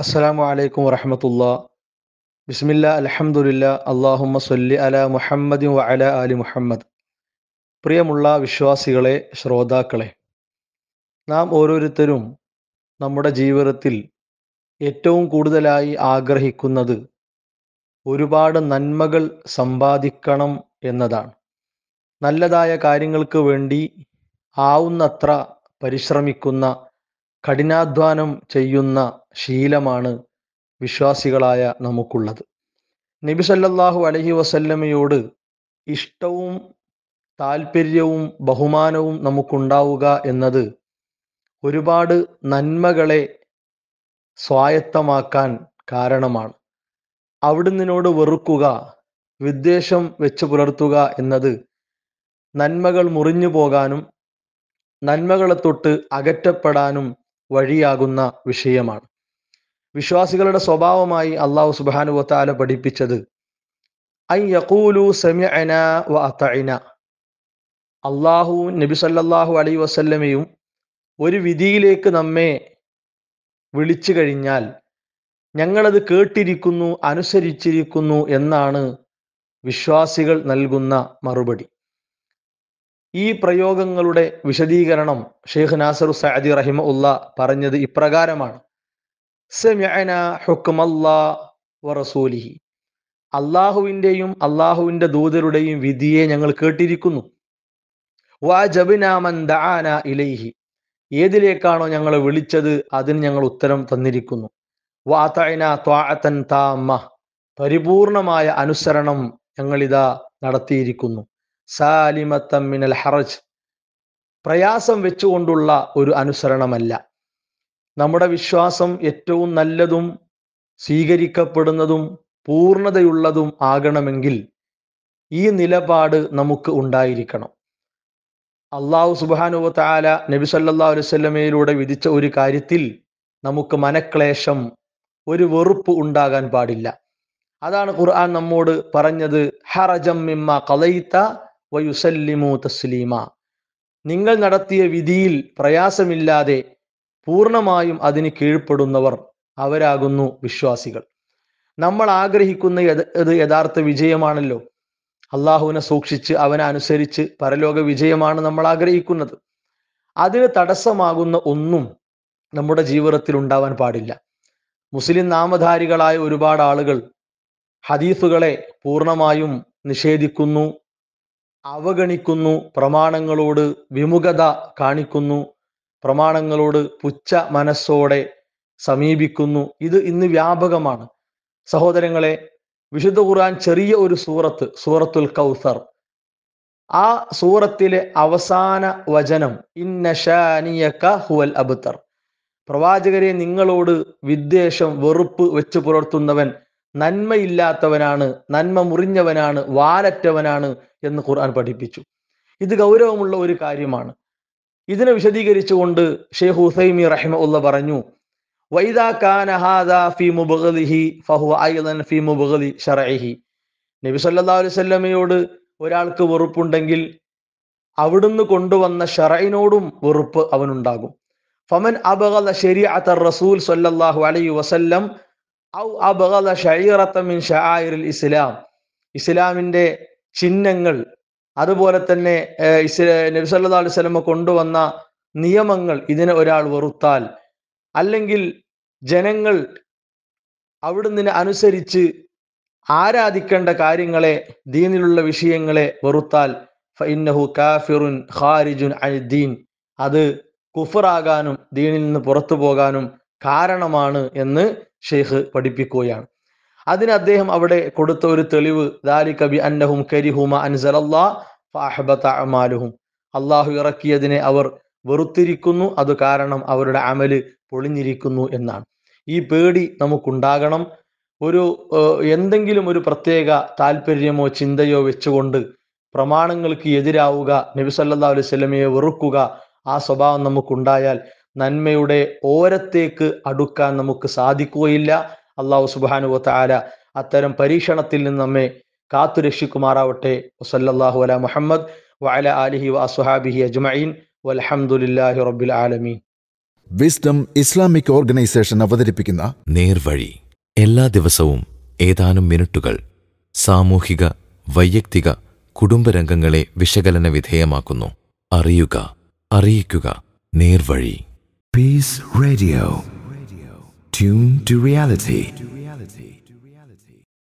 അസ്സലാമു അലൈക്കും വറഹമത്തുള്ള ബിസ്മില്ല അലഹമുല്ല അള്ളാഹുമ്മ സൊല്ലി അല മുഹമ്മദ് വ അലി മുഹമ്മദ് പ്രിയമുള്ള വിശ്വാസികളെ ശ്രോതാക്കളെ നാം ഓരോരുത്തരും നമ്മുടെ ജീവിതത്തിൽ ഏറ്റവും കൂടുതലായി ആഗ്രഹിക്കുന്നത് ഒരുപാട് നന്മകൾ സമ്പാദിക്കണം എന്നതാണ് നല്ലതായ കാര്യങ്ങൾക്ക് വേണ്ടി ആവുന്നത്ര പരിശ്രമിക്കുന്ന കഠിനാധ്വാനം ചെയ്യുന്ന ശീലമാണ് വിശ്വാസികളായ നമുക്കുള്ളത് നബി സല്ലല്ലാഹു അലഹി വസല്ലമയോട് ഇഷ്ടവും താല്പര്യവും ബഹുമാനവും നമുക്കുണ്ടാവുക എന്നത് ഒരുപാട് നന്മകളെ സ്വായത്തമാക്കാൻ കാരണമാണ് അവിടുന്നിനോട് വെറുക്കുക വിദ്വേഷം വെച്ച് പുലർത്തുക എന്നത് നന്മകൾ മുറിഞ്ഞു പോകാനും നന്മകളെ തൊട്ട് അകറ്റപ്പെടാനും വഴിയാകുന്ന വിഷയമാണ് വിശ്വാസികളുടെ സ്വഭാവമായി അള്ളാഹു വത്താല പഠിപ്പിച്ചത് അള്ളാഹു നബി സല്ലാഹു അലൈ വസല്ലമയും ഒരു വിധിയിലേക്ക് നമ്മെ വിളിച്ചു കഴിഞ്ഞാൽ ഞങ്ങളത് കേട്ടിരിക്കുന്നു അനുസരിച്ചിരിക്കുന്നു എന്നാണ് വിശ്വാസികൾ നൽകുന്ന മറുപടി ഈ പ്രയോഗങ്ങളുടെ വിശദീകരണം ഷെയ്ഖ് നാസർ സഅദി റഹിമ ഉള്ള പറഞ്ഞത് ഇപ്രകാരമാണ് വറസൂലിഹി അള്ളാഹുവിൻ്റെയും അള്ളാഹുവിൻ്റെ ദൂതരുടെയും വിധിയെ ഞങ്ങൾ കേട്ടിരിക്കുന്നു ഇലൈഹി ഏതിലേക്കാണോ ഞങ്ങളെ വിളിച്ചത് അതിന് ഞങ്ങൾ ഉത്തരം തന്നിരിക്കുന്നു പരിപൂർണമായ അനുസരണം ഞങ്ങളിതാ നടത്തിയിരിക്കുന്നു സാലിമത്തം മിനൽ ഹറജ് പ്രയാസം വെച്ചുകൊണ്ടുള്ള ഒരു അനുസരണമല്ല നമ്മുടെ വിശ്വാസം ഏറ്റവും നല്ലതും സ്വീകരിക്കപ്പെടുന്നതും പൂർണതയുള്ളതും ആകണമെങ്കിൽ ഈ നിലപാട് നമുക്ക് ഉണ്ടായിരിക്കണം അള്ളാഹു സുബാനുവ താല നബി സല്ലാ അലുസല്ലമയിലൂടെ വിധിച്ച ഒരു കാര്യത്തിൽ നമുക്ക് മനക്ലേശം ഒരു വെറുപ്പ് ഉണ്ടാകാൻ പാടില്ല അതാണ് ഖുർആൻ നമ്മോട് പറഞ്ഞത് ഹറജം മിമ്മ കലൈത്ത വയുസല്ലിമു തസ്ലീമ നിങ്ങൾ നടത്തിയ വിധിയിൽ പ്രയാസമില്ലാതെ പൂർണ്ണമായും അതിന് കീഴ്പ്പെടുന്നവർ അവരാകുന്നു വിശ്വാസികൾ നമ്മൾ ആഗ്രഹിക്കുന്ന ഇത് യഥാർത്ഥ വിജയമാണല്ലോ അള്ളാഹുവിനെ സൂക്ഷിച്ച് അവനെ അനുസരിച്ച് പരലോക വിജയമാണ് നമ്മൾ ആഗ്രഹിക്കുന്നത് അതിന് തടസ്സമാകുന്ന ഒന്നും നമ്മുടെ ജീവിതത്തിൽ ഉണ്ടാവാൻ പാടില്ല മുസ്ലിം നാമധാരികളായ ഒരുപാട് ആളുകൾ ഹദീസുകളെ പൂർണ്ണമായും നിഷേധിക്കുന്നു അവഗണിക്കുന്നു പ്രമാണങ്ങളോട് വിമുഖത കാണിക്കുന്നു പ്രമാണങ്ങളോട് പുച്ഛ മനസ്സോടെ സമീപിക്കുന്നു ഇത് ഇന്ന് വ്യാപകമാണ് സഹോദരങ്ങളെ വിശുദ്ധ ഖുർആൻ ചെറിയ ഒരു സൂറത്ത് സൂറത്തുൽ കൗസർ ആ സൂറത്തിലെ അവസാന വചനം ഹുവൽ അബുത്തർ പ്രവാചകരെ നിങ്ങളോട് വിദ്വേഷം വെറുപ്പ് വെച്ച് പുലർത്തുന്നവൻ നന്മയില്ലാത്തവനാണ് നന്മ മുറിഞ്ഞവനാണ് വാലറ്റവനാണ് എന്ന് ഖുർആൻ പഠിപ്പിച്ചു ഇത് ഗൗരവമുള്ള ഒരു കാര്യമാണ് ഇതിനെ വിശദീകരിച്ചുകൊണ്ട് ഷെയ്ഖ് ഹുസൈമി റഹിമ ഉള്ള പറഞ്ഞു നബി ഒരാൾക്ക് വെറുപ്പുണ്ടെങ്കിൽ അവിടുന്ന് കൊണ്ടുവന്ന ഷറൈനോടും വെറുപ്പ് അവനുണ്ടാകും ഫമൻ അബഹദ ഷെരിഅ റസൂൽ സല്ലാഹു അലൈ വസല്ലം ഇസ്ലാം ഇസ്ലാമിൻ്റെ ചിഹ്നങ്ങൾ അതുപോലെ തന്നെ നബിസല്ലാ അലൈഹി സ്വലമ കൊണ്ടുവന്ന നിയമങ്ങൾ ഇതിനെ ഒരാൾ വെറുത്താൽ അല്ലെങ്കിൽ ജനങ്ങൾ അവിടുന്ന് അനുസരിച്ച് ആരാധിക്കേണ്ട കാര്യങ്ങളെ ദീനിലുള്ള വിഷയങ്ങളെ വെറുത്താൽ ഫഇന്നഹു കാഫിറുൻ ഖാരിജുൻ അൽദീൻ അത് കുഫറാകാനും ദീനിൽ നിന്ന് പുറത്തു പോകാനും കാരണമാണ് എന്ന് ഷെയ്ഖ് പഠിപ്പിക്കുകയാണ് അതിന് അദ്ദേഹം അവിടെ കൊടുത്ത ഒരു തെളിവ് ദാലി കബി അന്നഹും കരിഹുമ അൻസലല്ലാഹും അള്ളാഹു ഇറക്കിയതിനെ അവർ വെറുത്തിരിക്കുന്നു അത് കാരണം അവരുടെ അമല് പൊളിഞ്ഞിരിക്കുന്നു എന്നാണ് ഈ പേടി നമുക്കുണ്ടാകണം ഒരു എന്തെങ്കിലും ഒരു പ്രത്യേക താല്പര്യമോ ചിന്തയോ വെച്ചുകൊണ്ട് പ്രമാണങ്ങൾക്ക് എതിരാവുക നബി സല്ലാ അലൈഹി സ്വലമയെ വെറുക്കുക ആ സ്വഭാവം നമുക്കുണ്ടായാൽ നന്മയുടെ ഓരത്തേക്ക് അടുക്കാൻ നമുക്ക് സാധിക്കുകയില്ല അള്ളാഹു സുബാനു താല അത്തരം പരീക്ഷണത്തിൽ നിന്ന് നമ്മെ കാത്തു രക്ഷിക്കുമാറാവട്ടെ വസല്ലാഹു അല മുഹമ്മദ് വഅല അലിഹി വസുഹാബിഹി അജ്മഈൻ വൽഹംദുലില്ലാഹി റബ്ബിൽ ആലമീൻ വിസ്ഡം ഇസ്ലാമിക് ഓർഗനൈസേഷൻ അവതരിപ്പിക്കുന്ന നേർവഴി എല്ലാ ദിവസവും ഏതാനും മിനിറ്റുകൾ സാമൂഹിക വൈയക്തിക കുടുംബരംഗങ്ങളെ വിശകലന വിധേയമാക്കുന്നു അറിയുക അറിയിക്കുക നേർവഴി Peace Radio. Tune to reality.